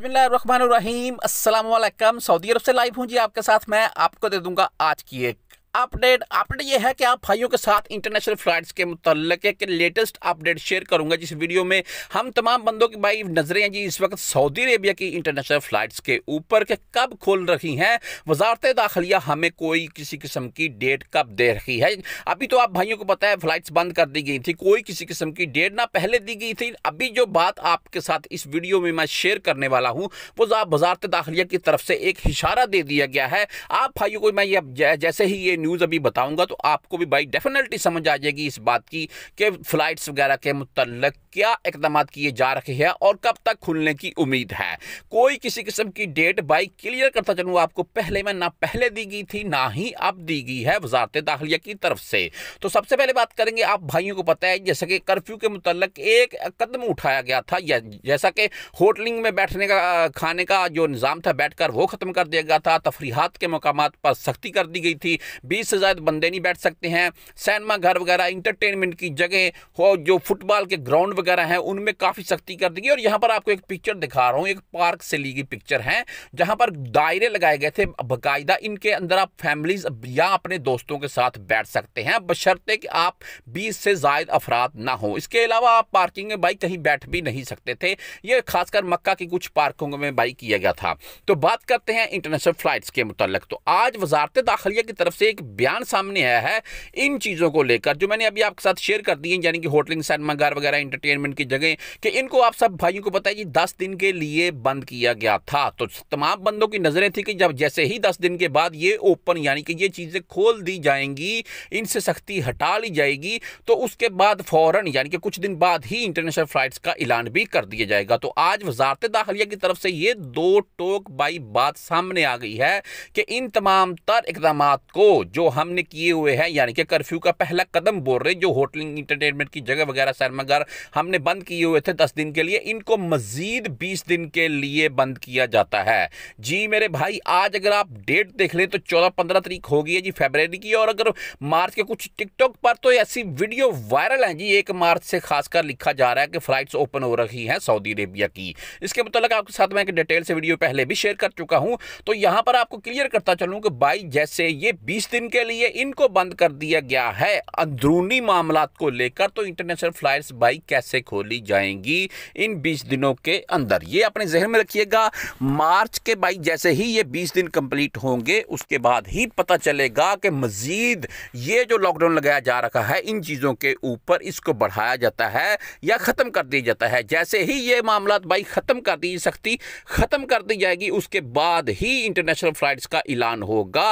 बसमिल Saudi अरब से live हूँ जी आपके साथ मैं आपको दे दूंगा आज की एक अपडेट अपडेट ये है कि आप भाइयों के साथ इंटरनेशनल फ्लाइट्स के मुतलक एक लेटेस्ट अपडेट शेयर करूंगा जिस वीडियो में हम तमाम बंदों की भाई नजरें जी इस वक्त सऊदी अरेबिया की इंटरनेशनल फ्लाइट्स के ऊपर के कब खोल रही हैं वजारत दाखिलिया हमें कोई किसी किस्म की डेट कब दे रही है अभी तो आप भाइयों को पता है फ्लाइट्स बंद कर दी गई थी कोई किसी किस्म की डेट ना पहले दी गई थी अभी जो बात आपके साथ इस वीडियो में मैं शेयर करने वाला हूँ वो वजारत दाखिलिया की तरफ से एक इशारा दे दिया गया है आप भाइयों को मैं जैसे ही ये न्यूज़ अभी बताऊंगा तो आपको भी भाई डेफिनेटली समझ आ जाएगी इस बात की कि फ़्लाइट्स वगैरह के मुतल क्या इकदाम किए जा रहे हैं और कब तक खुलने की उम्मीद है कोई किसी किस्म की डेट भाई क्लियर करता चलूँ आपको पहले में ना पहले दी गई थी ना ही अब दी गई है वजारत दाखिलिया की तरफ से तो सबसे पहले बात करेंगे आप भाइयों को पता है जैसे कि कर्फ्यू के मुतलक एक कदम उठाया गया था या जैसा कि होटलिंग में बैठने का खाने का जो निज़ाम था बैठकर वो ख़त्म कर दिया गया था तफरीहत के मकाम पर सख्ती कर दी गई थी बीस से ज़्यादा बंदे नहीं बैठ सकते हैं सैनमा घर वगैरह इंटरटेनमेंट की जगह हो जो फुटबॉल के ग्राउंड वगैरह हैं उनमें काफ़ी सख्ती कर दी गई और यहाँ पर आपको एक पिक्चर दिखा रहा हूँ एक पार्क से ली गई पिक्चर है जहां पर दायरे लगाए गए थे बाकायदा इनके अंदर आप फैमिलीज या अपने दोस्तों के साथ बैठ सकते हैं बशर्ते कि आप बीस से ज्यादा अफराद ना हो इसके अलावा आप पार्किंग में भाई कहीं बैठ भी नहीं सकते थे ये खासकर मक्का की कुछ पार्कों में भाई किया गया था तो बात करते हैं इंटरनेशनल फ्लाइट्स के मुतलक तो आज वजारत दाखिलिया की तरफ से एक बयान सामने आया है इन चीज़ों को लेकर जो मैंने अभी आपके साथ शेयर कर दी है यानी कि होटलिंग सिनेमाघर वगैरह इंटरटेनमेंट की जगह कि इनको आप सब भाइयों को बताया कि दस दिन के लिए बंद किया गया था तो तमाम बंदों की नज़रें थी कि जब जैसे ही दस दिन के बाद ये ओपन यानी कि ये चीज़ें खोल दी जाएंगी इनसे सख्ती हटा ली जाएगी तो उसके बाद फ़ौरन यानी कि कुछ दिन बाद ही इंटरनेशनल फ़्लाइट्स का ऐलान भी कर दिया जाएगा तो आज वजारत दाखिलिया की तरफ से ये दो टोक बाई बात सामने आ गई है कि इन तमाम तर इकदाम को जो हमने किए हुए हैं यानी कि कर्फ्यू का पहला कदम बोल रहे जो होटलिंग इंटरटेनमेंट की जगह वगैरह सरमागार हमने बंद किए हुए थे दस दिन के लिए इनको मजीद बीस दिन के लिए बंद किया जाता है जी मेरे भाई आज अगर आप डेट देख लें तो चौदह पंद्रह तारीख होगी है जी फेबररी की और अगर मार्च के कुछ टिकटॉक पर तो ऐसी वीडियो वायरल हैं जी एक मार्च से खासकर लिखा जा रहा है कि फ्लाइट्स ओपन हो रही हैं सऊदी अरेबिया की इसके मुतलक आपके साथ मैं एक डिटेल से वीडियो पहले भी शेयर कर चुका हूं तो यहां पर आपको क्लियर करता चलूं कि बाई जैसे ये बीस दिन जिनके लिए इनको बंद कर दिया गया है अंदरूनी मामला को लेकर तो इंटरनेशनल फ्लाइट्स बाई कैसे खोली जाएंगी इन बीस दिनों के अंदर ये अपने जहन में रखिएगा मार्च के बाई जैसे ही ये बीस दिन कंप्लीट होंगे उसके बाद ही पता चलेगा कि मज़ीद ये जो लॉकडाउन लगाया जा रखा है इन चीज़ों के ऊपर इसको बढ़ाया जाता है या ख़त्म कर दिया जाता है जैसे ही ये मामला बाई ख़त्म कर दी सकती ख़त्म कर दी जाएगी उसके बाद ही इंटरनेशनल फ्लाइट्स का ऐलान होगा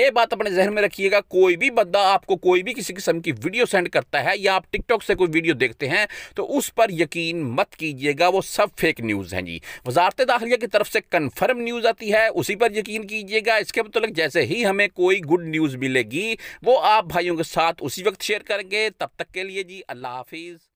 ये बात अपने जहन में रखिएगा कोई भी बंदा आपको कोई भी किसी किस्म की वीडियो सेंड करता है या आप टिकटॉक से कोई वीडियो देखते हैं तो उस पर यकीन मत कीजिएगा वो सब फेक न्यूज़ हैं जी वजारत दाखिलिया की तरफ से कन्फर्म न्यूज़ आती है उसी पर यकीन कीजिएगा इसके मतलब जैसे ही हमें कोई गुड न्यूज़ मिलेगी वो आप भाइयों के साथ उसी वक्त शेयर करेंगे तब तक के लिए जी अल्लाह हाफिज़